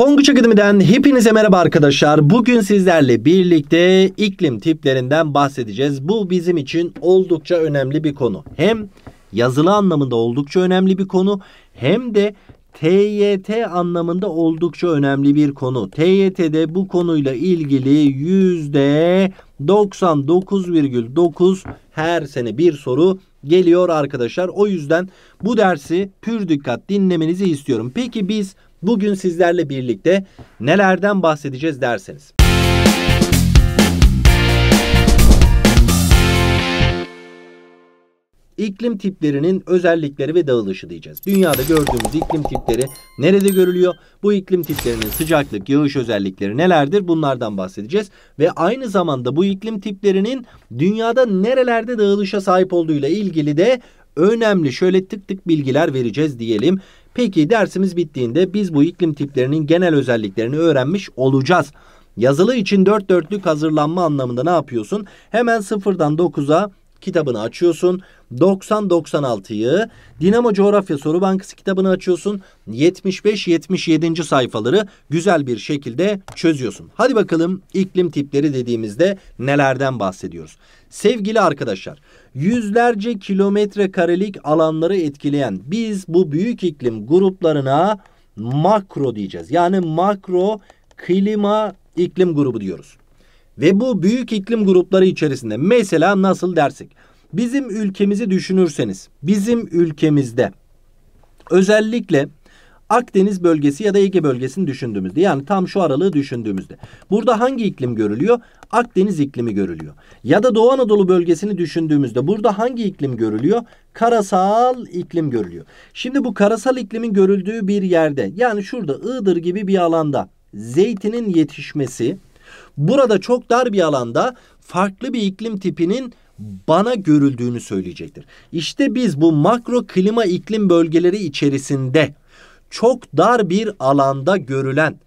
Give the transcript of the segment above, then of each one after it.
Tonguç Akademi'den hepinize merhaba arkadaşlar. Bugün sizlerle birlikte iklim tiplerinden bahsedeceğiz. Bu bizim için oldukça önemli bir konu. Hem yazılı anlamında oldukça önemli bir konu hem de TYT anlamında oldukça önemli bir konu. TYT'de bu konuyla ilgili %99,9 her sene bir soru geliyor arkadaşlar. O yüzden bu dersi pür dikkat dinlemenizi istiyorum. Peki biz Bugün sizlerle birlikte nelerden bahsedeceğiz derseniz. İklim tiplerinin özellikleri ve dağılışı diyeceğiz. Dünyada gördüğümüz iklim tipleri nerede görülüyor? Bu iklim tiplerinin sıcaklık, yağış özellikleri nelerdir? Bunlardan bahsedeceğiz. Ve aynı zamanda bu iklim tiplerinin dünyada nerelerde dağılışa sahip olduğuyla ilgili de önemli şöyle tık tık bilgiler vereceğiz diyelim. Peki dersimiz bittiğinde biz bu iklim tiplerinin genel özelliklerini öğrenmiş olacağız. Yazılı için dört dörtlük hazırlanma anlamında ne yapıyorsun? Hemen sıfırdan dokuza kitabını açıyorsun. 90-96'yı Dinamo Coğrafya Soru Bankası kitabını açıyorsun. 75-77. sayfaları güzel bir şekilde çözüyorsun. Hadi bakalım iklim tipleri dediğimizde nelerden bahsediyoruz? Sevgili arkadaşlar, yüzlerce kilometre karelik alanları etkileyen biz bu büyük iklim gruplarına makro diyeceğiz. Yani makro klima iklim grubu diyoruz. Ve bu büyük iklim grupları içerisinde mesela nasıl dersek bizim ülkemizi düşünürseniz bizim ülkemizde özellikle Akdeniz bölgesi ya da Ege bölgesini düşündüğümüzde yani tam şu aralığı düşündüğümüzde burada hangi iklim görülüyor? Akdeniz iklimi görülüyor. Ya da Doğu Anadolu bölgesini düşündüğümüzde burada hangi iklim görülüyor? Karasal iklim görülüyor. Şimdi bu karasal iklimin görüldüğü bir yerde yani şurada Iğdır gibi bir alanda zeytinin yetişmesi burada çok dar bir alanda farklı bir iklim tipinin bana görüldüğünü söyleyecektir. İşte biz bu makro klima iklim bölgeleri içerisinde çok dar bir alanda görülen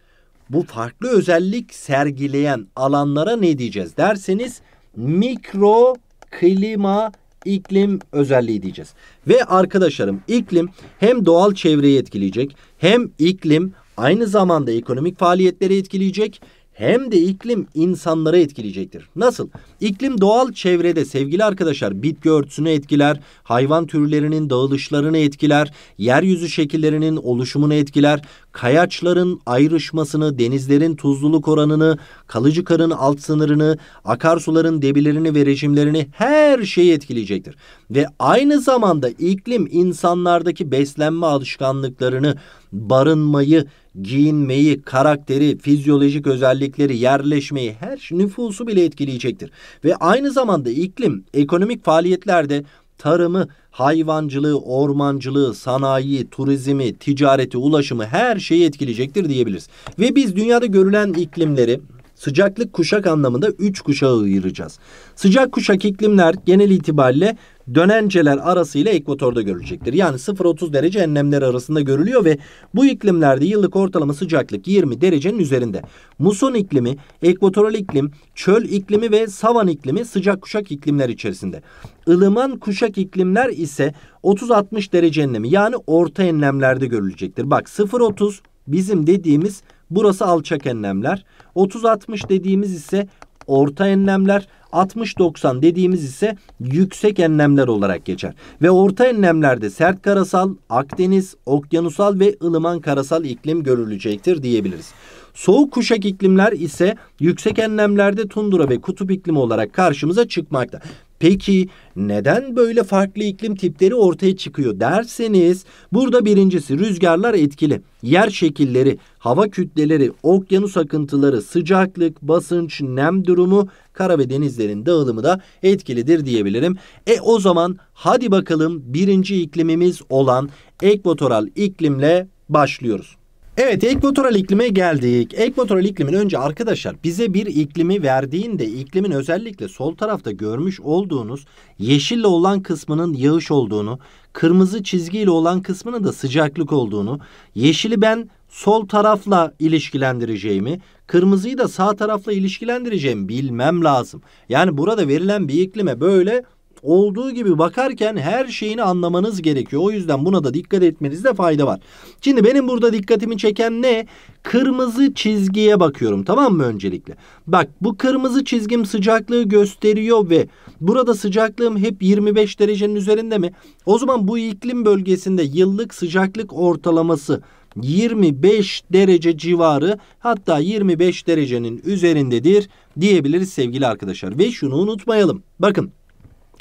bu farklı özellik sergileyen alanlara ne diyeceğiz derseniz mikro klima iklim özelliği diyeceğiz. Ve arkadaşlarım iklim hem doğal çevreyi etkileyecek hem iklim aynı zamanda ekonomik faaliyetleri etkileyecek hem de iklim insanları etkileyecektir. Nasıl? İklim doğal çevrede sevgili arkadaşlar bitki örtüsünü etkiler, hayvan türlerinin dağılışlarını etkiler, yeryüzü şekillerinin oluşumunu etkiler, kayaçların ayrışmasını, denizlerin tuzluluk oranını, kalıcı karın alt sınırını, akarsuların debilerini ve rejimlerini her şeyi etkileyecektir. Ve aynı zamanda iklim insanlardaki beslenme alışkanlıklarını, barınmayı, giyinmeyi, karakteri, fizyolojik özellikleri, yerleşmeyi, her şey, nüfusu bile etkileyecektir. Ve aynı zamanda iklim, ekonomik faaliyetlerde tarımı, hayvancılığı, ormancılığı, sanayi, turizmi, ticareti, ulaşımı her şeyi etkileyecektir diyebiliriz. Ve biz dünyada görülen iklimleri Sıcaklık kuşak anlamında 3 kuşağı ayıracağız. Sıcak kuşak iklimler genel itibariyle dönenceler arasıyla ekvatorda görülecektir. Yani 0-30 derece enlemler arasında görülüyor ve bu iklimlerde yıllık ortalama sıcaklık 20 derecenin üzerinde. Muson iklimi, ekvatoral iklim, çöl iklimi ve savan iklimi sıcak kuşak iklimler içerisinde. Ilıman kuşak iklimler ise 30-60 derece enlemi yani orta enlemlerde görülecektir. Bak 0-30 bizim dediğimiz burası alçak enlemler. 30-60 dediğimiz ise orta enlemler, 60-90 dediğimiz ise yüksek enlemler olarak geçer. Ve orta enlemlerde sert karasal, Akdeniz, okyanusal ve ılıman karasal iklim görülecektir diyebiliriz. Soğuk kuşak iklimler ise yüksek enlemlerde tundura ve kutup iklimi olarak karşımıza çıkmakta. Peki neden böyle farklı iklim tipleri ortaya çıkıyor derseniz burada birincisi rüzgarlar etkili. Yer şekilleri, hava kütleleri, okyanus akıntıları, sıcaklık, basınç, nem durumu, kara ve denizlerin dağılımı da etkilidir diyebilirim. E o zaman hadi bakalım birinci iklimimiz olan ekvatoral iklimle başlıyoruz. Evet ekvatoral iklime geldik. Ekvatoral iklimin önce arkadaşlar bize bir iklimi verdiğinde iklimin özellikle sol tarafta görmüş olduğunuz yeşille olan kısmının yağış olduğunu, kırmızı çizgiyle olan kısmının da sıcaklık olduğunu, yeşili ben sol tarafla ilişkilendireceğimi, kırmızıyı da sağ tarafla ilişkilendireceğimi bilmem lazım. Yani burada verilen bir iklime böyle olduğu gibi bakarken her şeyini anlamanız gerekiyor. O yüzden buna da dikkat etmenizde fayda var. Şimdi benim burada dikkatimi çeken ne? Kırmızı çizgiye bakıyorum tamam mı öncelikle? Bak bu kırmızı çizgim sıcaklığı gösteriyor ve burada sıcaklığım hep 25 derecenin üzerinde mi? O zaman bu iklim bölgesinde yıllık sıcaklık ortalaması 25 derece civarı hatta 25 derecenin üzerindedir diyebiliriz sevgili arkadaşlar. Ve şunu unutmayalım. Bakın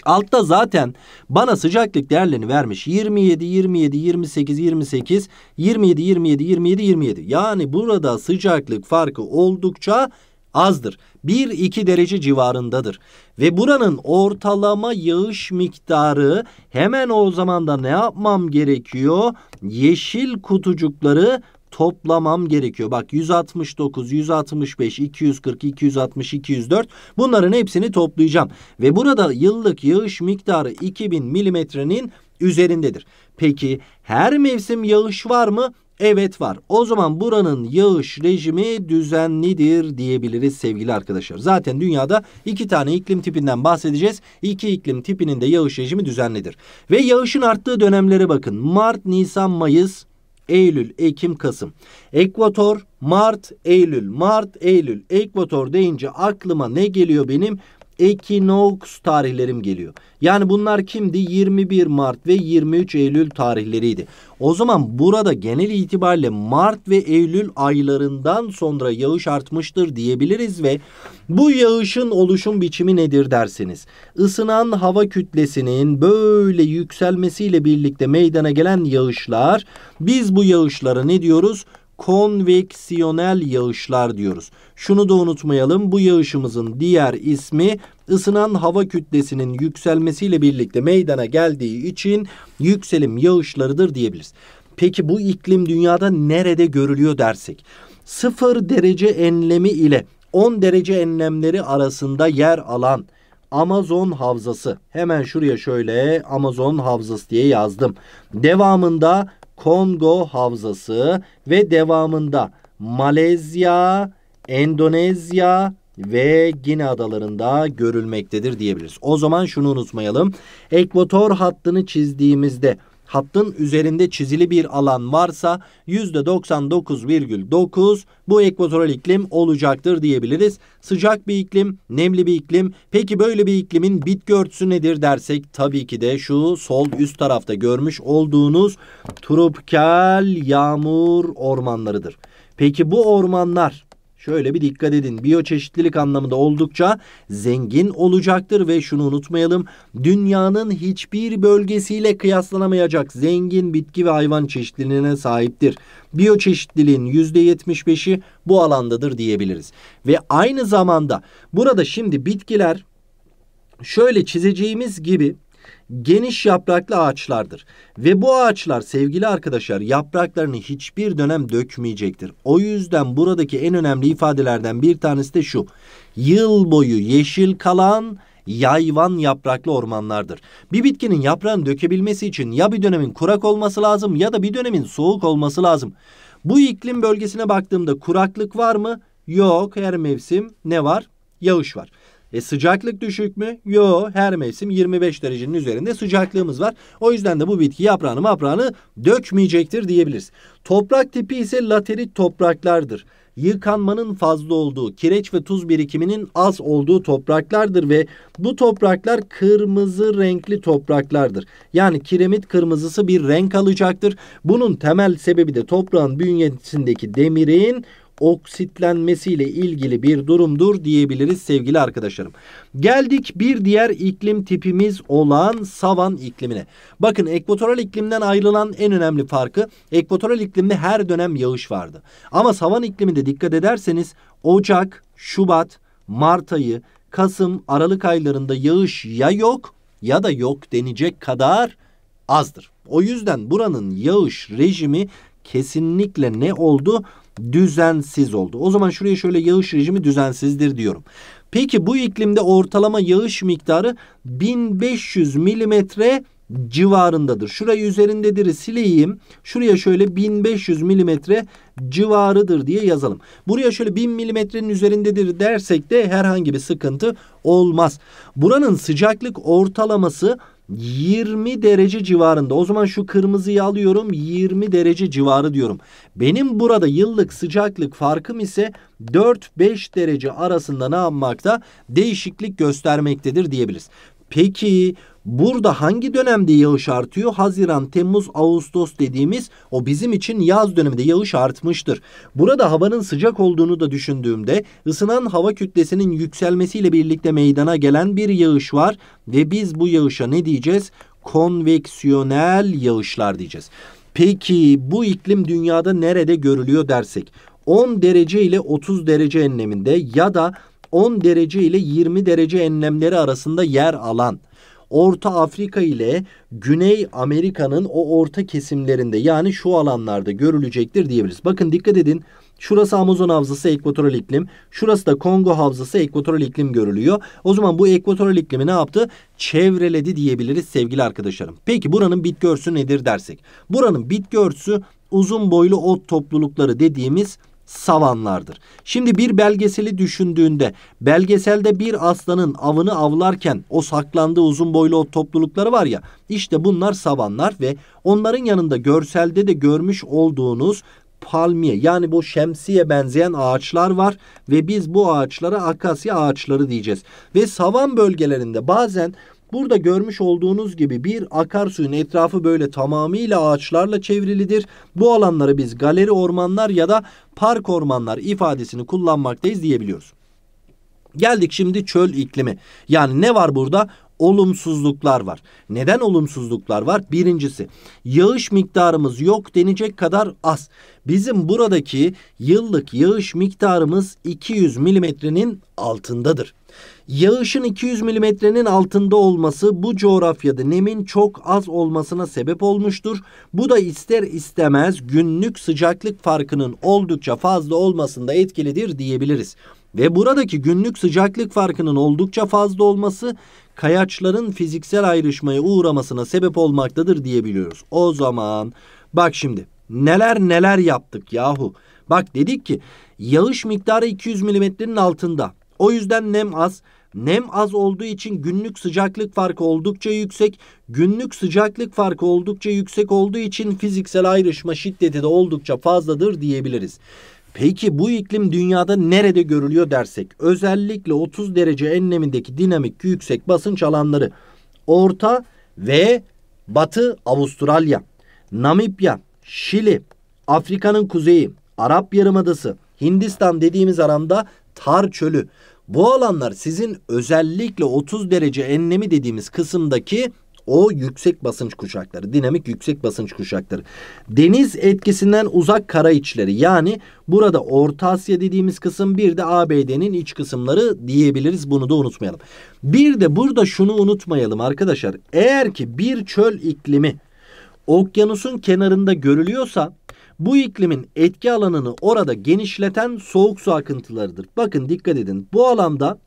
Altta zaten bana sıcaklık değerlerini vermiş. 27, 27, 28, 28, 27, 27, 27, 27. Yani burada sıcaklık farkı oldukça azdır. 1-2 derece civarındadır. Ve buranın ortalama yağış miktarı hemen o zaman da ne yapmam gerekiyor? Yeşil kutucukları toplamam gerekiyor. Bak 169, 165, 240, 260, 204 bunların hepsini toplayacağım. Ve burada yıllık yağış miktarı 2000 milimetrenin üzerindedir. Peki her mevsim yağış var mı? Evet var. O zaman buranın yağış rejimi düzenlidir diyebiliriz sevgili arkadaşlar. Zaten dünyada iki tane iklim tipinden bahsedeceğiz. İki iklim tipinin de yağış rejimi düzenlidir. Ve yağışın arttığı dönemlere bakın. Mart, Nisan, Mayıs, Eylül, Ekim, Kasım. Ekvator Mart, Eylül, Mart, Eylül, Ekvator deyince aklıma ne geliyor benim? ekinoks tarihlerim geliyor. Yani bunlar kimdi? 21 Mart ve 23 Eylül tarihleriydi. O zaman burada genel itibariyle Mart ve Eylül aylarından sonra yağış artmıştır diyebiliriz ve bu yağışın oluşum biçimi nedir dersiniz? Isınan hava kütlesinin böyle yükselmesiyle birlikte meydana gelen yağışlar biz bu yağışlara ne diyoruz? konveksiyonel yağışlar diyoruz. Şunu da unutmayalım bu yağışımızın diğer ismi ısınan hava kütlesinin yükselmesiyle birlikte meydana geldiği için yükselim yağışlarıdır diyebiliriz. Peki bu iklim dünyada nerede görülüyor dersek? 0 derece enlemi ile 10 derece enlemleri arasında yer alan Amazon Havzası. Hemen şuraya şöyle Amazon Havzası diye yazdım. Devamında Kongo Havzası ve devamında Malezya, Endonezya ve Gine adalarında görülmektedir diyebiliriz. O zaman şunu unutmayalım. Ekvator hattını çizdiğimizde hattın üzerinde çizili bir alan varsa %99,9 bu ekvatoral iklim olacaktır diyebiliriz. Sıcak bir iklim, nemli bir iklim. Peki böyle bir iklimin bitki örtüsü nedir dersek tabii ki de şu sol üst tarafta görmüş olduğunuz tropikal yağmur ormanlarıdır. Peki bu ormanlar Şöyle bir dikkat edin. Biyoçeşitlilik anlamında oldukça zengin olacaktır ve şunu unutmayalım. Dünyanın hiçbir bölgesiyle kıyaslanamayacak zengin bitki ve hayvan çeşitliliğine sahiptir. Biyoçeşitliliğin %75'i bu alandadır diyebiliriz. Ve aynı zamanda burada şimdi bitkiler şöyle çizeceğimiz gibi geniş yapraklı ağaçlardır. Ve bu ağaçlar sevgili arkadaşlar yapraklarını hiçbir dönem dökmeyecektir. O yüzden buradaki en önemli ifadelerden bir tanesi de şu. Yıl boyu yeşil kalan yayvan yapraklı ormanlardır. Bir bitkinin yaprağını dökebilmesi için ya bir dönemin kurak olması lazım ya da bir dönemin soğuk olması lazım. Bu iklim bölgesine baktığımda kuraklık var mı? Yok. Her mevsim ne var? Yağış var. E sıcaklık düşük mü? Yo her mevsim 25 derecenin üzerinde sıcaklığımız var. O yüzden de bu bitki yaprağını maprağını dökmeyecektir diyebiliriz. Toprak tipi ise laterit topraklardır yıkanmanın fazla olduğu, kireç ve tuz birikiminin az olduğu topraklardır ve bu topraklar kırmızı renkli topraklardır. Yani kiremit kırmızısı bir renk alacaktır. Bunun temel sebebi de toprağın bünyesindeki demirin oksitlenmesiyle ilgili bir durumdur diyebiliriz sevgili arkadaşlarım. Geldik bir diğer iklim tipimiz olan savan iklimine. Bakın ekvatoral iklimden ayrılan en önemli farkı ekvatoral iklimde her dönem yağış vardı. Ama savan ikliminde dikkat ederseniz Ocak, Şubat, Mart ayı, Kasım, Aralık aylarında yağış ya yok ya da yok denecek kadar azdır. O yüzden buranın yağış rejimi kesinlikle ne oldu? düzensiz oldu. O zaman şuraya şöyle yağış rejimi düzensizdir diyorum. Peki bu iklimde ortalama yağış miktarı 1500 milimetre civarındadır. Şurayı üzerindedir sileyim. Şuraya şöyle 1500 milimetre civarıdır diye yazalım. Buraya şöyle 1000 milimetrenin üzerindedir dersek de herhangi bir sıkıntı olmaz. Buranın sıcaklık ortalaması 20 derece civarında. O zaman şu kırmızıyı alıyorum 20 derece civarı diyorum. Benim burada yıllık sıcaklık farkım ise 4-5 derece arasında ne yapmakta? Değişiklik göstermektedir diyebiliriz. Peki burada hangi dönemde yağış artıyor? Haziran, Temmuz, Ağustos dediğimiz o bizim için yaz döneminde yağış artmıştır. Burada havanın sıcak olduğunu da düşündüğümde ısınan hava kütlesinin yükselmesiyle birlikte meydana gelen bir yağış var ve biz bu yağışa ne diyeceğiz? Konveksiyonel yağışlar diyeceğiz. Peki bu iklim dünyada nerede görülüyor dersek? 10 derece ile 30 derece enleminde ya da 10 derece ile 20 derece enlemleri arasında yer alan Orta Afrika ile Güney Amerika'nın o orta kesimlerinde yani şu alanlarda görülecektir diyebiliriz. Bakın dikkat edin. Şurası Amazon havzası ekvatoral iklim. Şurası da Kongo havzası ekvatoral iklim görülüyor. O zaman bu ekvatoral iklimi ne yaptı? Çevreledi diyebiliriz sevgili arkadaşlarım. Peki buranın bitki örtüsü nedir dersek? Buranın bitki örtüsü uzun boylu ot toplulukları dediğimiz savanlardır. Şimdi bir belgeseli düşündüğünde belgeselde bir aslanın avını avlarken o saklandığı uzun boylu o toplulukları var ya işte bunlar savanlar ve onların yanında görselde de görmüş olduğunuz palmiye yani bu şemsiye benzeyen ağaçlar var ve biz bu ağaçlara akasya ağaçları diyeceğiz. Ve savan bölgelerinde bazen Burada görmüş olduğunuz gibi bir akarsuyun etrafı böyle tamamıyla ağaçlarla çevrilidir. Bu alanları biz galeri ormanlar ya da park ormanlar ifadesini kullanmaktayız diyebiliyoruz. Geldik şimdi çöl iklimi. Yani ne var burada? olumsuzluklar var. Neden olumsuzluklar var? Birincisi yağış miktarımız yok denecek kadar az. Bizim buradaki yıllık yağış miktarımız 200 milimetrenin altındadır. Yağışın 200 milimetrenin altında olması bu coğrafyada nemin çok az olmasına sebep olmuştur. Bu da ister istemez günlük sıcaklık farkının oldukça fazla olmasında etkilidir diyebiliriz. Ve buradaki günlük sıcaklık farkının oldukça fazla olması kayaçların fiziksel ayrışmaya uğramasına sebep olmaktadır diyebiliyoruz. O zaman bak şimdi neler neler yaptık yahu. Bak dedik ki yağış miktarı 200 milimetrenin altında. O yüzden nem az. Nem az olduğu için günlük sıcaklık farkı oldukça yüksek. Günlük sıcaklık farkı oldukça yüksek olduğu için fiziksel ayrışma şiddeti de oldukça fazladır diyebiliriz. Peki bu iklim dünyada nerede görülüyor dersek? Özellikle 30 derece enlemindeki dinamik yüksek basınç alanları. Orta ve Batı Avustralya, Namibya, Şili, Afrika'nın kuzeyi, Arap Yarımadası, Hindistan dediğimiz aranda Tar Çölü. Bu alanlar sizin özellikle 30 derece enlemi dediğimiz kısımdaki o yüksek basınç kuşakları, dinamik yüksek basınç kuşakları. Deniz etkisinden uzak kara içleri yani burada Orta Asya dediğimiz kısım bir de ABD'nin iç kısımları diyebiliriz. Bunu da unutmayalım. Bir de burada şunu unutmayalım arkadaşlar. Eğer ki bir çöl iklimi okyanusun kenarında görülüyorsa bu iklimin etki alanını orada genişleten soğuk su akıntılarıdır. Bakın dikkat edin. Bu alanda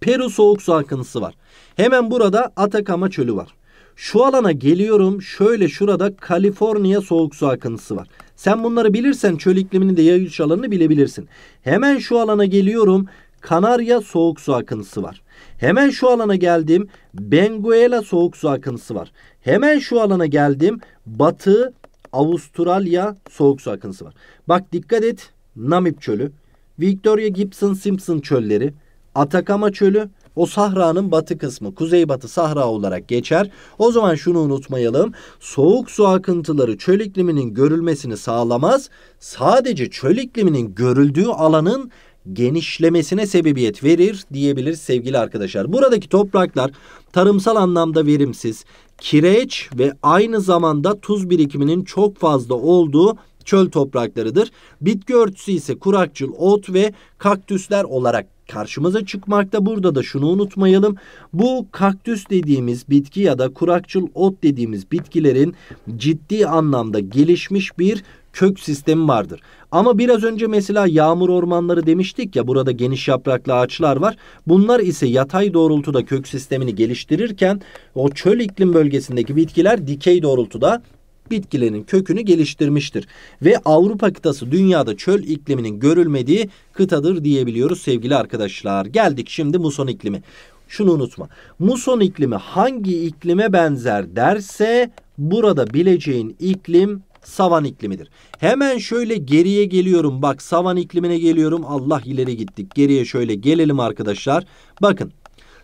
Peru soğuk su akıntısı var. Hemen burada Atakama çölü var. Şu alana geliyorum. Şöyle şurada Kaliforniya soğuk su akıntısı var. Sen bunları bilirsen çöl iklimini de yayılış alanını bilebilirsin. Hemen şu alana geliyorum. Kanarya soğuk su akıntısı var. Hemen şu alana geldim. Benguela soğuk su akıntısı var. Hemen şu alana geldim. Batı Avustralya soğuk su akıntısı var. Bak dikkat et. Namib çölü, Victoria Gibson Simpson çölleri, Atakama çölü, o Sahra'nın batı kısmı, kuzeybatı Sahra olarak geçer. O zaman şunu unutmayalım. Soğuk su akıntıları çöl ikliminin görülmesini sağlamaz. Sadece çöl ikliminin görüldüğü alanın genişlemesine sebebiyet verir diyebiliriz sevgili arkadaşlar. Buradaki topraklar tarımsal anlamda verimsiz, kireç ve aynı zamanda tuz birikiminin çok fazla olduğu çöl topraklarıdır. Bitki örtüsü ise kurakçıl ot ve kaktüsler olarak karşımıza çıkmakta. Burada da şunu unutmayalım. Bu kaktüs dediğimiz bitki ya da kurakçıl ot dediğimiz bitkilerin ciddi anlamda gelişmiş bir kök sistemi vardır. Ama biraz önce mesela yağmur ormanları demiştik ya burada geniş yapraklı ağaçlar var. Bunlar ise yatay doğrultuda kök sistemini geliştirirken o çöl iklim bölgesindeki bitkiler dikey doğrultuda bitkilerin kökünü geliştirmiştir. Ve Avrupa kıtası dünyada çöl ikliminin görülmediği kıtadır diyebiliyoruz sevgili arkadaşlar. Geldik şimdi muson iklimi. Şunu unutma. Muson iklimi hangi iklime benzer derse burada bileceğin iklim savan iklimidir. Hemen şöyle geriye geliyorum. Bak savan iklimine geliyorum. Allah ileri gittik. Geriye şöyle gelelim arkadaşlar. Bakın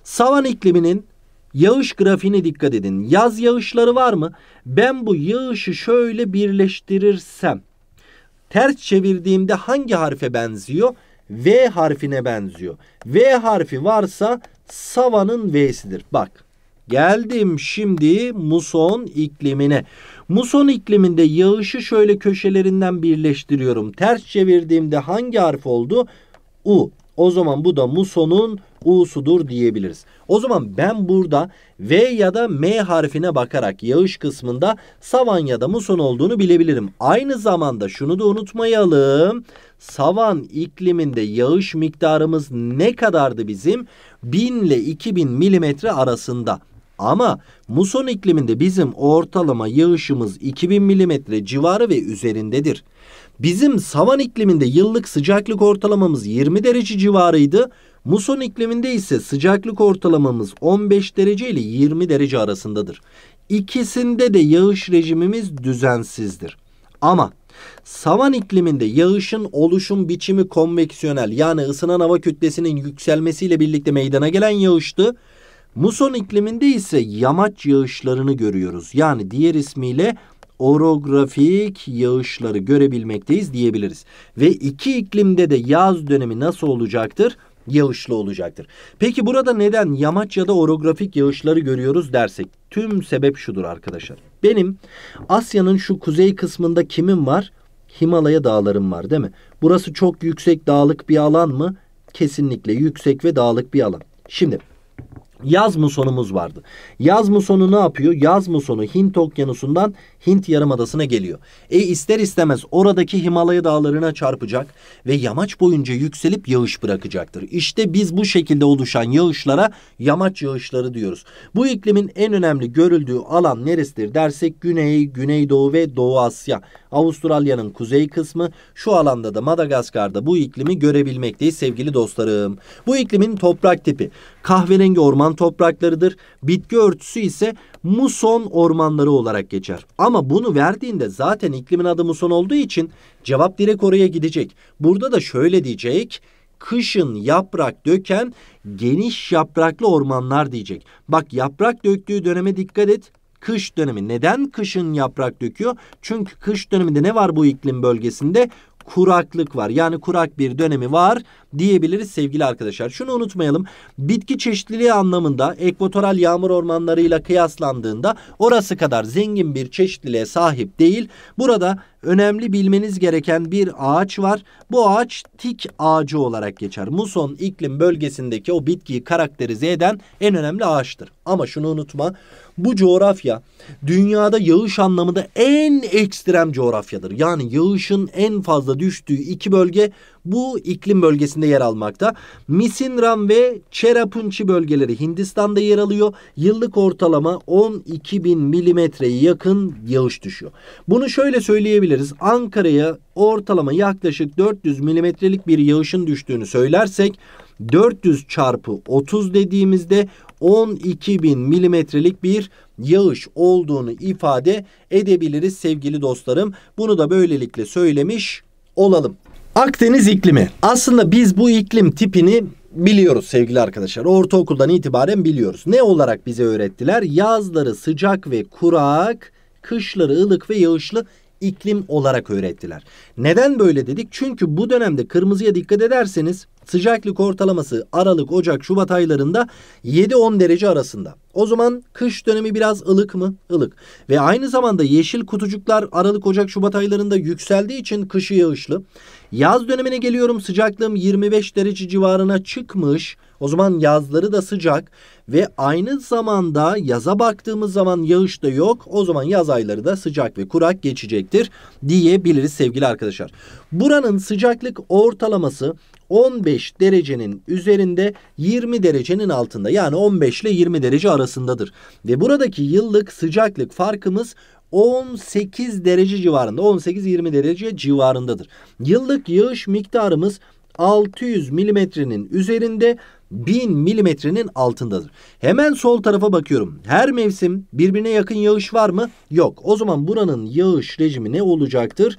savan ikliminin yağış grafiğine dikkat edin. Yaz yağışları var mı? Ben bu yağışı şöyle birleştirirsem ters çevirdiğimde hangi harfe benziyor? V harfine benziyor. V harfi varsa savanın V'sidir. Bak geldim şimdi muson iklimine. Muson ikliminde yağışı şöyle köşelerinden birleştiriyorum. Ters çevirdiğimde hangi harf oldu? U. O zaman bu da musonun U'sudur diyebiliriz. O zaman ben burada V ya da M harfine bakarak yağış kısmında savan ya da muson olduğunu bilebilirim. Aynı zamanda şunu da unutmayalım. Savan ikliminde yağış miktarımız ne kadardı bizim? 1000 ile 2000 milimetre arasında. Ama muson ikliminde bizim ortalama yağışımız 2000 mm civarı ve üzerindedir. Bizim savan ikliminde yıllık sıcaklık ortalamamız 20 derece civarıydı. Muson ikliminde ise sıcaklık ortalamamız 15 derece ile 20 derece arasındadır. İkisinde de yağış rejimimiz düzensizdir. Ama savan ikliminde yağışın oluşum biçimi konveksiyonel yani ısınan hava kütlesinin yükselmesiyle birlikte meydana gelen yağıştı. Muson ikliminde ise yamaç yağışlarını görüyoruz. Yani diğer ismiyle orografik yağışları görebilmekteyiz diyebiliriz. Ve iki iklimde de yaz dönemi nasıl olacaktır? Yağışlı olacaktır. Peki burada neden yamaç ya da orografik yağışları görüyoruz dersek? Tüm sebep şudur arkadaşlar. Benim Asya'nın şu kuzey kısmında kimim var? Himalaya dağlarım var değil mi? Burası çok yüksek dağlık bir alan mı? Kesinlikle yüksek ve dağlık bir alan. Şimdi Yaz musonumuz vardı. Yaz musonu ne yapıyor? Yaz musonu Hint okyanusundan Hint yarımadasına geliyor. E ister istemez oradaki Himalaya dağlarına çarpacak ve yamaç boyunca yükselip yağış bırakacaktır. İşte biz bu şekilde oluşan yağışlara yamaç yağışları diyoruz. Bu iklimin en önemli görüldüğü alan neresidir dersek Güney, Güneydoğu ve Doğu Asya. Avustralya'nın kuzey kısmı şu alanda da Madagaskar'da bu iklimi görebilmekteyiz sevgili dostlarım. Bu iklimin toprak tipi kahverengi orman topraklarıdır. Bitki örtüsü ise muson ormanları olarak geçer. Ama bunu verdiğinde zaten iklimin adı muson olduğu için cevap direkt oraya gidecek. Burada da şöyle diyecek kışın yaprak döken geniş yapraklı ormanlar diyecek. Bak yaprak döktüğü döneme dikkat et. Kış dönemi. Neden kışın yaprak döküyor? Çünkü kış döneminde ne var bu iklim bölgesinde? kuraklık var. Yani kurak bir dönemi var diyebiliriz sevgili arkadaşlar. Şunu unutmayalım. Bitki çeşitliliği anlamında ekvatoral yağmur ormanlarıyla kıyaslandığında orası kadar zengin bir çeşitliliğe sahip değil. Burada önemli bilmeniz gereken bir ağaç var. Bu ağaç tik ağacı olarak geçer. Muson iklim bölgesindeki o bitkiyi karakterize eden en önemli ağaçtır. Ama şunu unutma bu coğrafya dünyada yağış anlamında en ekstrem coğrafyadır. Yani yağışın en fazla düştüğü iki bölge bu iklim bölgesinde yer almakta. Misinram ve Cherrapunchi bölgeleri Hindistan'da yer alıyor. Yıllık ortalama 12 bin milimetreye yakın yağış düşüyor. Bunu şöyle söyleyebiliriz. Ankara'ya ortalama yaklaşık 400 milimetrelik bir yağışın düştüğünü söylersek 400 çarpı 30 dediğimizde 12 bin milimetrelik bir yağış olduğunu ifade edebiliriz sevgili dostlarım. Bunu da böylelikle söylemiş olalım. Akdeniz iklimi. Aslında biz bu iklim tipini biliyoruz sevgili arkadaşlar. Ortaokuldan itibaren biliyoruz. Ne olarak bize öğrettiler? Yazları sıcak ve kurak, kışları ılık ve yağışlı iklim olarak öğrettiler. Neden böyle dedik? Çünkü bu dönemde kırmızıya dikkat ederseniz Sıcaklık ortalaması Aralık, Ocak, Şubat aylarında 7-10 derece arasında. O zaman kış dönemi biraz ılık mı? Ilık. Ve aynı zamanda yeşil kutucuklar Aralık, Ocak, Şubat aylarında yükseldiği için kışı yağışlı. Yaz dönemine geliyorum sıcaklığım 25 derece civarına çıkmış. O zaman yazları da sıcak ve aynı zamanda yaza baktığımız zaman yağış da yok. O zaman yaz ayları da sıcak ve kurak geçecektir diyebiliriz sevgili arkadaşlar. Buranın sıcaklık ortalaması 15 derecenin üzerinde 20 derecenin altında. Yani 15 ile 20 derece arasındadır. Ve buradaki yıllık sıcaklık farkımız 18 derece civarında 18-20 derece civarındadır. Yıllık yağış miktarımız 600 milimetrenin üzerinde 1000 milimetrenin altındadır. Hemen sol tarafa bakıyorum. Her mevsim birbirine yakın yağış var mı? Yok. O zaman buranın yağış rejimi ne olacaktır?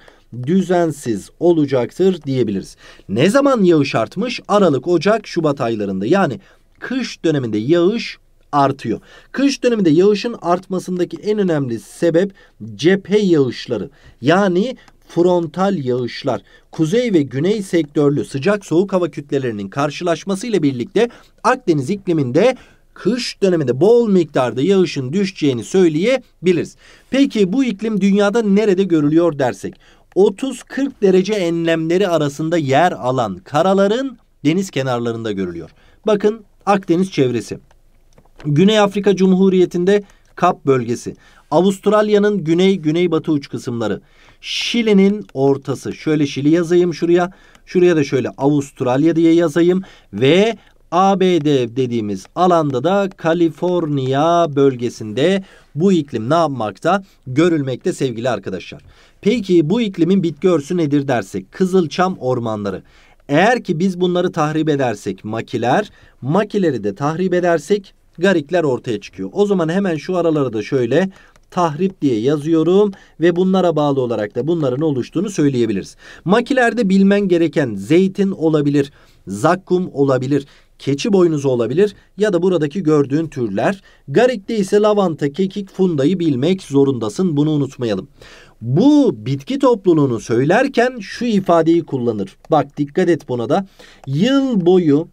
düzensiz olacaktır diyebiliriz. Ne zaman yağış artmış? Aralık, Ocak, Şubat aylarında. Yani kış döneminde yağış artıyor. Kış döneminde yağışın artmasındaki en önemli sebep cephe yağışları. Yani frontal yağışlar. Kuzey ve güney sektörlü sıcak soğuk hava kütlelerinin karşılaşmasıyla birlikte Akdeniz ikliminde kış döneminde bol miktarda yağışın düşeceğini söyleyebiliriz. Peki bu iklim dünyada nerede görülüyor dersek? 30-40 derece enlemleri arasında yer alan karaların deniz kenarlarında görülüyor. Bakın Akdeniz çevresi. Güney Afrika Cumhuriyeti'nde Kap bölgesi. Avustralya'nın güney güneybatı uç kısımları. Şili'nin ortası. Şöyle Şili yazayım şuraya. Şuraya da şöyle Avustralya diye yazayım ve ABD dediğimiz alanda da Kaliforniya bölgesinde bu iklim ne yapmakta? Görülmekte sevgili arkadaşlar. Peki bu iklimin bitki örtüsü nedir dersek? Kızılçam ormanları. Eğer ki biz bunları tahrip edersek makiler, makileri de tahrip edersek garikler ortaya çıkıyor. O zaman hemen şu aralara da şöyle tahrip diye yazıyorum ve bunlara bağlı olarak da bunların oluştuğunu söyleyebiliriz. Makilerde bilmen gereken zeytin olabilir, zakkum olabilir, keçi boynuzu olabilir ya da buradaki gördüğün türler. Garik'te ise lavanta, kekik, fundayı bilmek zorundasın. Bunu unutmayalım. Bu bitki topluluğunu söylerken şu ifadeyi kullanır. Bak dikkat et buna da. Yıl boyu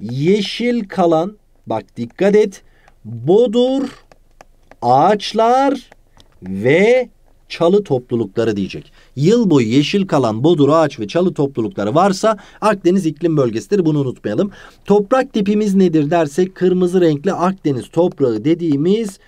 yeşil kalan bak dikkat et. Bodur, ağaçlar ve çalı toplulukları diyecek. Yıl boyu yeşil kalan bodur ağaç ve çalı toplulukları varsa Akdeniz iklim bölgesidir bunu unutmayalım. Toprak tipimiz nedir dersek kırmızı renkli Akdeniz toprağı dediğimiz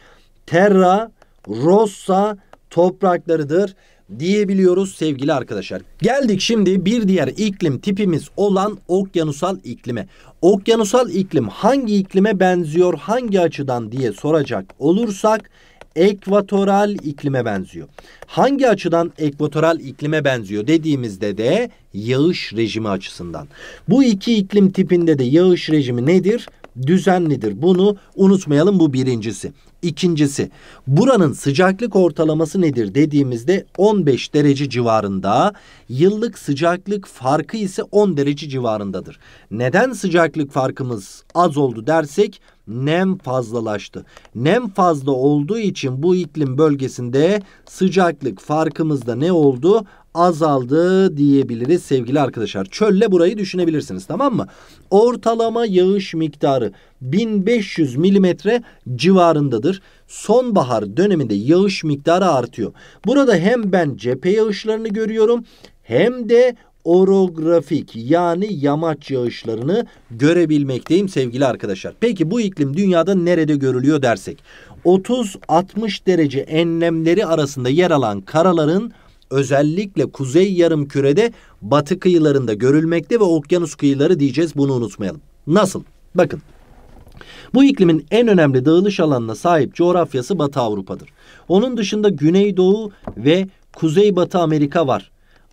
terra rossa topraklarıdır diyebiliyoruz sevgili arkadaşlar. Geldik şimdi bir diğer iklim tipimiz olan okyanusal iklime. Okyanusal iklim hangi iklime benziyor, hangi açıdan diye soracak olursak ekvatoral iklime benziyor. Hangi açıdan ekvatoral iklime benziyor dediğimizde de yağış rejimi açısından. Bu iki iklim tipinde de yağış rejimi nedir? düzenlidir. Bunu unutmayalım bu birincisi. İkincisi buranın sıcaklık ortalaması nedir dediğimizde 15 derece civarında yıllık sıcaklık farkı ise 10 derece civarındadır. Neden sıcaklık farkımız az oldu dersek nem fazlalaştı. Nem fazla olduğu için bu iklim bölgesinde sıcaklık farkımızda ne oldu? azaldı diyebiliriz sevgili arkadaşlar. Çölle burayı düşünebilirsiniz tamam mı? Ortalama yağış miktarı 1500 milimetre civarındadır. Sonbahar döneminde yağış miktarı artıyor. Burada hem ben cephe yağışlarını görüyorum hem de orografik yani yamaç yağışlarını görebilmekteyim sevgili arkadaşlar. Peki bu iklim dünyada nerede görülüyor dersek 30-60 derece enlemleri arasında yer alan karaların özellikle kuzey yarım kürede batı kıyılarında görülmekte ve okyanus kıyıları diyeceğiz bunu unutmayalım. Nasıl? Bakın. Bu iklimin en önemli dağılış alanına sahip coğrafyası Batı Avrupa'dır. Onun dışında Güneydoğu ve Kuzeybatı Amerika var.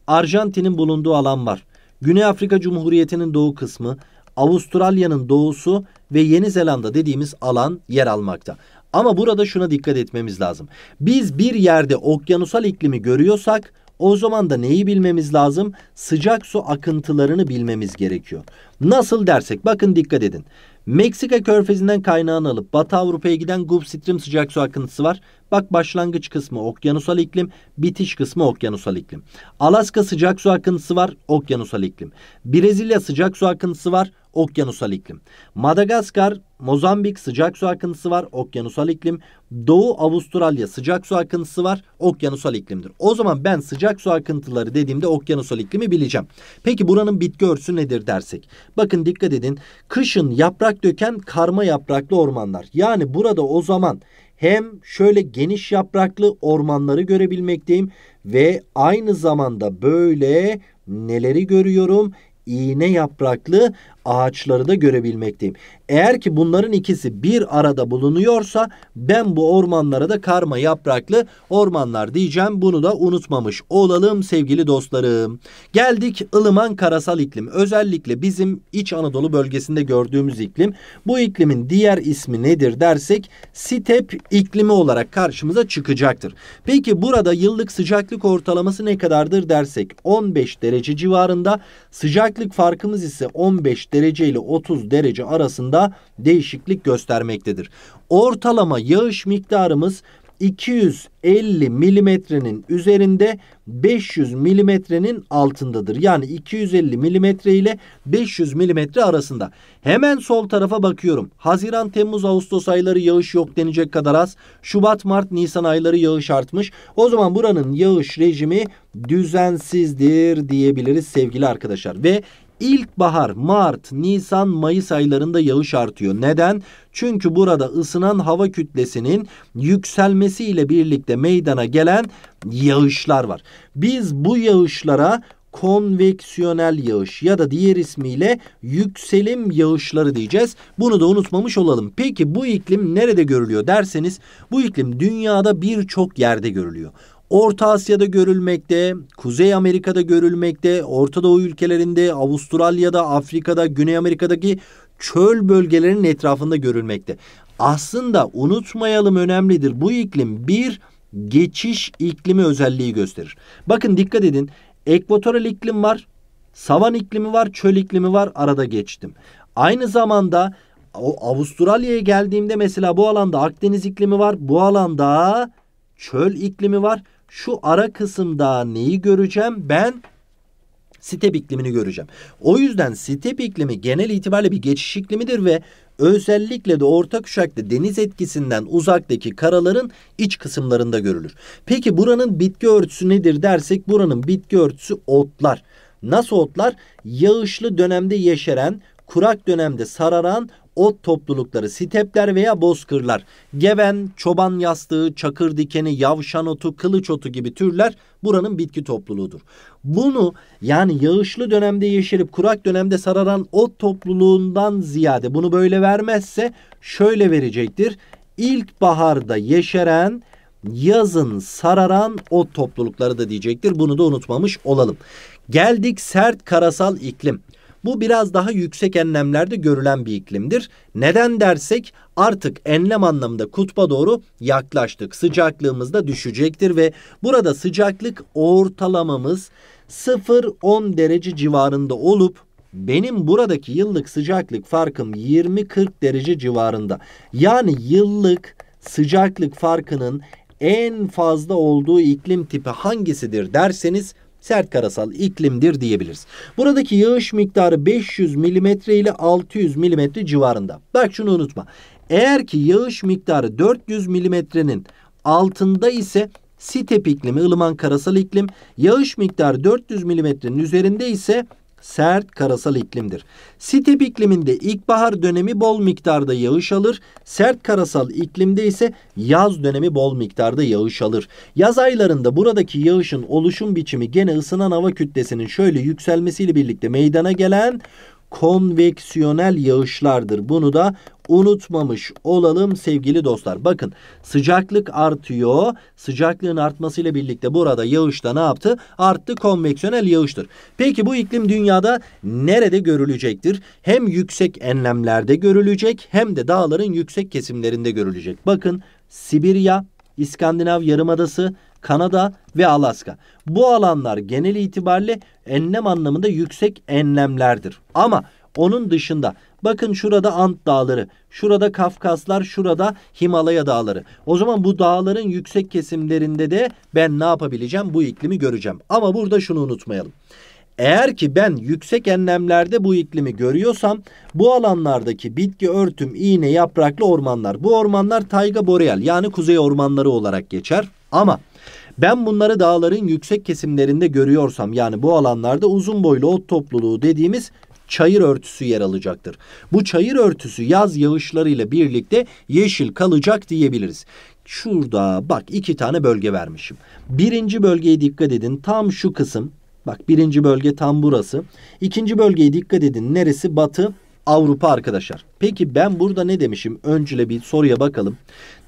Arjantin'in bulunduğu alan var. Güney Afrika Cumhuriyeti'nin doğu kısmı, Avustralya'nın doğusu ve Yeni Zelanda dediğimiz alan yer almakta. Ama burada şuna dikkat etmemiz lazım. Biz bir yerde okyanusal iklimi görüyorsak o zaman da neyi bilmemiz lazım? Sıcak su akıntılarını bilmemiz gerekiyor. Nasıl dersek bakın dikkat edin. Meksika körfezinden kaynağını alıp Batı Avrupa'ya giden Gulf Stream sıcak su akıntısı var. Bak başlangıç kısmı okyanusal iklim, bitiş kısmı okyanusal iklim. Alaska sıcak su akıntısı var, okyanusal iklim. Brezilya sıcak su akıntısı var, okyanusal iklim. Madagaskar, Mozambik sıcak su akıntısı var, okyanusal iklim. Doğu Avustralya sıcak su akıntısı var, okyanusal iklimdir. O zaman ben sıcak su akıntıları dediğimde okyanusal iklimi bileceğim. Peki buranın bitki örtüsü nedir dersek? Bakın dikkat edin. Kışın yaprak döken karma yapraklı ormanlar. Yani burada o zaman hem şöyle geniş yapraklı ormanları görebilmekteyim ve aynı zamanda böyle neleri görüyorum? iğne yapraklı ağaçları da görebilmekteyim. Eğer ki bunların ikisi bir arada bulunuyorsa ben bu ormanlara da karma yapraklı ormanlar diyeceğim. Bunu da unutmamış olalım sevgili dostlarım. Geldik ılıman karasal iklim. Özellikle bizim İç Anadolu bölgesinde gördüğümüz iklim. Bu iklimin diğer ismi nedir dersek step iklimi olarak karşımıza çıkacaktır. Peki burada yıllık sıcaklık ortalaması ne kadardır dersek 15 derece civarında. Sıcaklık farkımız ise 15 derece ile 30 derece arasında değişiklik göstermektedir. Ortalama yağış miktarımız 250 milimetrenin üzerinde 500 milimetrenin altındadır. Yani 250 milimetre ile 500 milimetre arasında. Hemen sol tarafa bakıyorum. Haziran, Temmuz, Ağustos ayları yağış yok denecek kadar az. Şubat, Mart, Nisan ayları yağış artmış. O zaman buranın yağış rejimi düzensizdir diyebiliriz sevgili arkadaşlar. Ve İlkbahar, Mart, Nisan, Mayıs aylarında yağış artıyor. Neden? Çünkü burada ısınan hava kütlesinin yükselmesiyle birlikte meydana gelen yağışlar var. Biz bu yağışlara konveksiyonel yağış ya da diğer ismiyle yükselim yağışları diyeceğiz. Bunu da unutmamış olalım. Peki bu iklim nerede görülüyor derseniz bu iklim dünyada birçok yerde görülüyor. Orta Asya'da görülmekte, Kuzey Amerika'da görülmekte, Orta Doğu ülkelerinde, Avustralya'da, Afrika'da, Güney Amerika'daki çöl bölgelerinin etrafında görülmekte. Aslında unutmayalım önemlidir. Bu iklim bir geçiş iklimi özelliği gösterir. Bakın dikkat edin. Ekvatoral iklim var, savan iklimi var, çöl iklimi var. Arada geçtim. Aynı zamanda Avustralya'ya geldiğimde mesela bu alanda Akdeniz iklimi var. Bu alanda çöl iklimi var şu ara kısımda neyi göreceğim? Ben step iklimini göreceğim. O yüzden step iklimi genel itibariyle bir geçiş iklimidir ve özellikle de orta kuşaklı deniz etkisinden uzaktaki karaların iç kısımlarında görülür. Peki buranın bitki örtüsü nedir dersek buranın bitki örtüsü otlar. Nasıl otlar? Yağışlı dönemde yeşeren, kurak dönemde sararan ot toplulukları, stepler veya bozkırlar, geven, çoban yastığı, çakır dikeni, yavşan otu, kılıç otu gibi türler buranın bitki topluluğudur. Bunu yani yağışlı dönemde yeşerip kurak dönemde sararan ot topluluğundan ziyade bunu böyle vermezse şöyle verecektir. İlkbaharda yeşeren, yazın sararan ot toplulukları da diyecektir. Bunu da unutmamış olalım. Geldik sert karasal iklim. Bu biraz daha yüksek enlemlerde görülen bir iklimdir. Neden dersek artık enlem anlamında kutba doğru yaklaştık. Sıcaklığımız da düşecektir ve burada sıcaklık ortalamamız 0-10 derece civarında olup benim buradaki yıllık sıcaklık farkım 20-40 derece civarında. Yani yıllık sıcaklık farkının en fazla olduğu iklim tipi hangisidir derseniz sert karasal iklimdir diyebiliriz. Buradaki yağış miktarı 500 mm ile 600 mm civarında. Bak şunu unutma. Eğer ki yağış miktarı 400 mm'nin altında ise sitep iklimi ılıman karasal iklim, yağış miktarı 400 mm'nin üzerinde ise sert karasal iklimdir. Sitip ikliminde ilkbahar dönemi bol miktarda yağış alır. Sert karasal iklimde ise yaz dönemi bol miktarda yağış alır. Yaz aylarında buradaki yağışın oluşum biçimi gene ısınan hava kütlesinin şöyle yükselmesiyle birlikte meydana gelen konveksiyonel yağışlardır. Bunu da unutmamış olalım sevgili dostlar. Bakın sıcaklık artıyor. Sıcaklığın artmasıyla birlikte burada yağış da ne yaptı? Arttı konveksiyonel yağıştır. Peki bu iklim dünyada nerede görülecektir? Hem yüksek enlemlerde görülecek hem de dağların yüksek kesimlerinde görülecek. Bakın Sibirya, İskandinav Yarımadası, Kanada ve Alaska. Bu alanlar genel itibariyle enlem anlamında yüksek enlemlerdir. Ama onun dışında bakın şurada Ant Dağları, şurada Kafkaslar, şurada Himalaya Dağları. O zaman bu dağların yüksek kesimlerinde de ben ne yapabileceğim? Bu iklimi göreceğim. Ama burada şunu unutmayalım. Eğer ki ben yüksek enlemlerde bu iklimi görüyorsam bu alanlardaki bitki örtüm, iğne, yapraklı ormanlar. Bu ormanlar tayga boreal yani kuzey ormanları olarak geçer. Ama ben bunları dağların yüksek kesimlerinde görüyorsam yani bu alanlarda uzun boylu ot topluluğu dediğimiz çayır örtüsü yer alacaktır. Bu çayır örtüsü yaz yağışlarıyla birlikte yeşil kalacak diyebiliriz. Şurada bak iki tane bölge vermişim. Birinci bölgeye dikkat edin. Tam şu kısım. Bak birinci bölge tam burası. İkinci bölgeye dikkat edin. Neresi? Batı Avrupa arkadaşlar. Peki ben burada ne demişim? Öncüle bir soruya bakalım.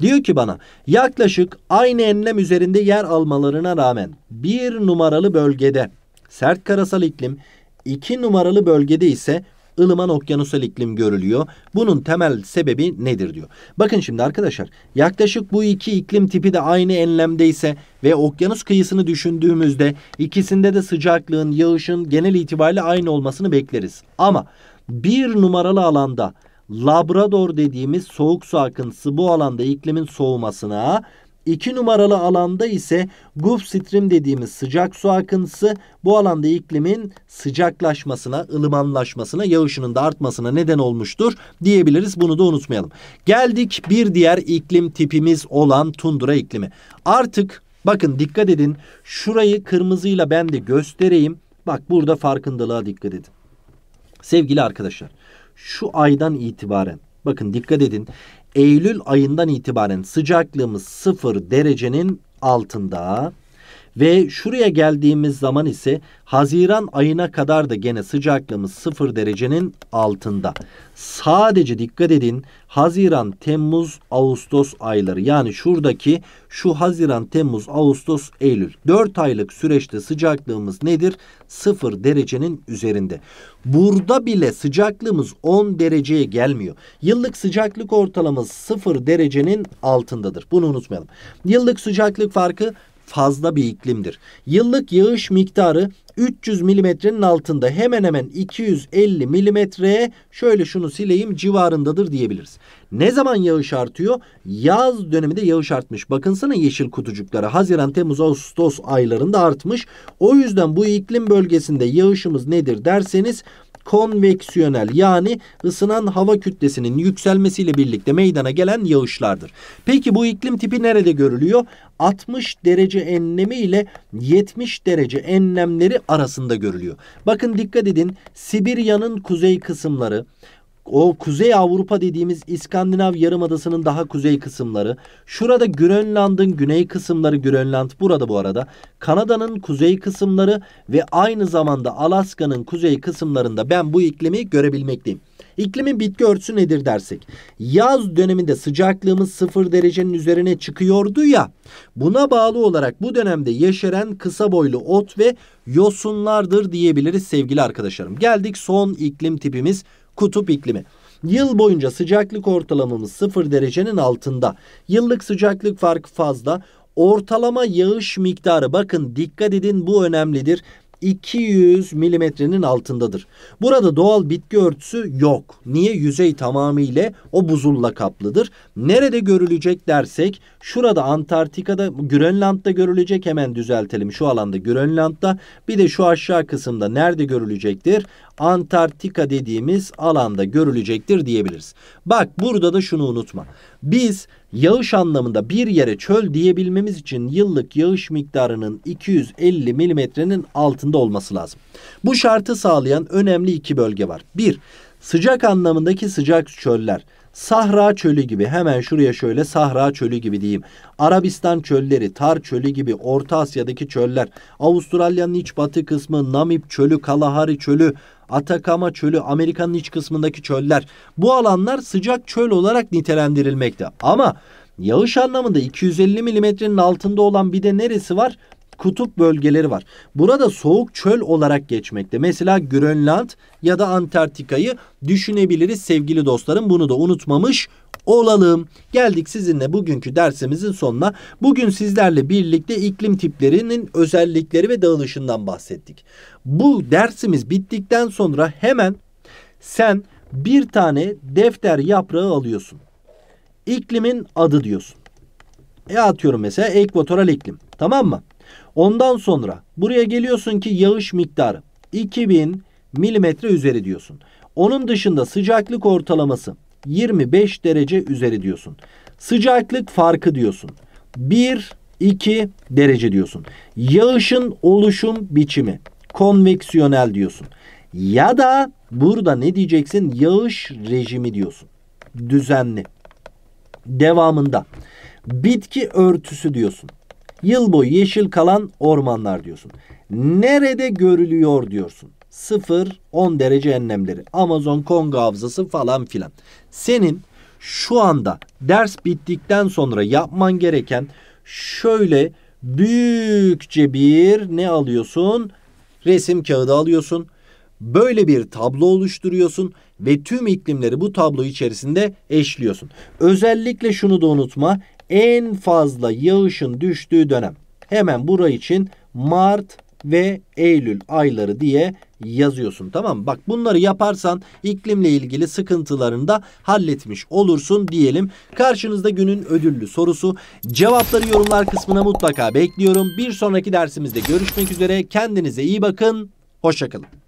Diyor ki bana yaklaşık aynı enlem üzerinde yer almalarına rağmen bir numaralı bölgede sert karasal iklim, iki numaralı bölgede ise ılıman okyanusal iklim görülüyor. Bunun temel sebebi nedir diyor. Bakın şimdi arkadaşlar yaklaşık bu iki iklim tipi de aynı enlemde ise ve okyanus kıyısını düşündüğümüzde ikisinde de sıcaklığın, yağışın genel itibariyle aynı olmasını bekleriz. Ama bir numaralı alanda Labrador dediğimiz soğuk su akıntısı bu alanda iklimin soğumasına, iki numaralı alanda ise Gulf Stream dediğimiz sıcak su akıntısı bu alanda iklimin sıcaklaşmasına, ılımanlaşmasına, yağışının da artmasına neden olmuştur diyebiliriz. Bunu da unutmayalım. Geldik bir diğer iklim tipimiz olan tundra iklimi. Artık bakın dikkat edin şurayı kırmızıyla ben de göstereyim. Bak burada farkındalığa dikkat edin. Sevgili arkadaşlar şu aydan itibaren bakın dikkat edin. Eylül ayından itibaren sıcaklığımız 0 derecenin altında ve şuraya geldiğimiz zaman ise Haziran ayına kadar da gene sıcaklığımız 0 derecenin altında. Sadece dikkat edin Haziran, Temmuz, Ağustos ayları yani şuradaki şu Haziran, Temmuz, Ağustos, Eylül 4 aylık süreçte sıcaklığımız nedir? 0 derecenin üzerinde. Burada bile sıcaklığımız 10 dereceye gelmiyor. Yıllık sıcaklık ortalaması 0 derecenin altındadır. Bunu unutmayalım. Yıllık sıcaklık farkı fazla bir iklimdir. Yıllık yağış miktarı 300 milimetrenin altında hemen hemen 250 milimetreye şöyle şunu sileyim civarındadır diyebiliriz. Ne zaman yağış artıyor? Yaz döneminde yağış artmış. Bakınsana yeşil kutucuklara. Haziran, Temmuz, Ağustos aylarında artmış. O yüzden bu iklim bölgesinde yağışımız nedir derseniz konveksiyonel yani ısınan hava kütlesinin yükselmesiyle birlikte meydana gelen yağışlardır. Peki bu iklim tipi nerede görülüyor? 60 derece enlemi ile 70 derece enlemleri arasında görülüyor. Bakın dikkat edin Sibirya'nın kuzey kısımları, o Kuzey Avrupa dediğimiz İskandinav Yarımadası'nın daha kuzey kısımları. Şurada Grönland'ın güney kısımları Grönland burada bu arada. Kanada'nın kuzey kısımları ve aynı zamanda Alaska'nın kuzey kısımlarında ben bu iklimi görebilmekteyim. İklimin bitki örtüsü nedir dersek? Yaz döneminde sıcaklığımız 0 derecenin üzerine çıkıyordu ya. Buna bağlı olarak bu dönemde yeşeren kısa boylu ot ve yosunlardır diyebiliriz sevgili arkadaşlarım. Geldik son iklim tipimiz kutup iklimi. Yıl boyunca sıcaklık ortalamamız 0 derecenin altında. Yıllık sıcaklık farkı fazla. Ortalama yağış miktarı bakın dikkat edin bu önemlidir. 200 milimetrenin altındadır. Burada doğal bitki örtüsü yok. Niye? Yüzey tamamıyla o buzulla kaplıdır. Nerede görülecek dersek şurada Antarktika'da, Grönland'da görülecek hemen düzeltelim. Şu alanda Grönland'da bir de şu aşağı kısımda nerede görülecektir? Antarktika dediğimiz alanda görülecektir diyebiliriz. Bak burada da şunu unutma. Biz yağış anlamında bir yere çöl diyebilmemiz için yıllık yağış miktarının 250 milimetrenin altında olması lazım. Bu şartı sağlayan önemli iki bölge var. Bir, sıcak anlamındaki sıcak çöller. Sahra çölü gibi hemen şuraya şöyle Sahra çölü gibi diyeyim. Arabistan çölleri, Tar çölü gibi Orta Asya'daki çöller, Avustralya'nın iç batı kısmı, Namib çölü, Kalahari çölü, Atakama çölü, Amerika'nın iç kısmındaki çöller. Bu alanlar sıcak çöl olarak nitelendirilmekte. Ama yağış anlamında 250 milimetrenin altında olan bir de neresi var? kutup bölgeleri var. Burada soğuk çöl olarak geçmekte. Mesela Grönland ya da Antarktika'yı düşünebiliriz sevgili dostlarım. Bunu da unutmamış olalım. Geldik sizinle bugünkü dersimizin sonuna. Bugün sizlerle birlikte iklim tiplerinin özellikleri ve dağılışından bahsettik. Bu dersimiz bittikten sonra hemen sen bir tane defter yaprağı alıyorsun. İklimin adı diyorsun. E atıyorum mesela ekvatoral iklim. Tamam mı? Ondan sonra buraya geliyorsun ki yağış miktarı 2000 milimetre üzeri diyorsun. Onun dışında sıcaklık ortalaması 25 derece üzeri diyorsun. Sıcaklık farkı diyorsun. 1 2 derece diyorsun. Yağışın oluşum biçimi konveksiyonel diyorsun. Ya da burada ne diyeceksin? Yağış rejimi diyorsun. Düzenli. Devamında bitki örtüsü diyorsun. Yıl boyu yeşil kalan ormanlar diyorsun. Nerede görülüyor diyorsun. 0-10 derece enlemleri. Amazon Kongo havzası falan filan. Senin şu anda ders bittikten sonra yapman gereken şöyle büyükçe bir ne alıyorsun? Resim kağıdı alıyorsun. Böyle bir tablo oluşturuyorsun ve tüm iklimleri bu tablo içerisinde eşliyorsun. Özellikle şunu da unutma en fazla yağışın düştüğü dönem. Hemen bura için Mart ve Eylül ayları diye yazıyorsun tamam mı? Bak bunları yaparsan iklimle ilgili sıkıntılarını da halletmiş olursun diyelim. Karşınızda günün ödüllü sorusu. Cevapları yorumlar kısmına mutlaka bekliyorum. Bir sonraki dersimizde görüşmek üzere. Kendinize iyi bakın. Hoşçakalın.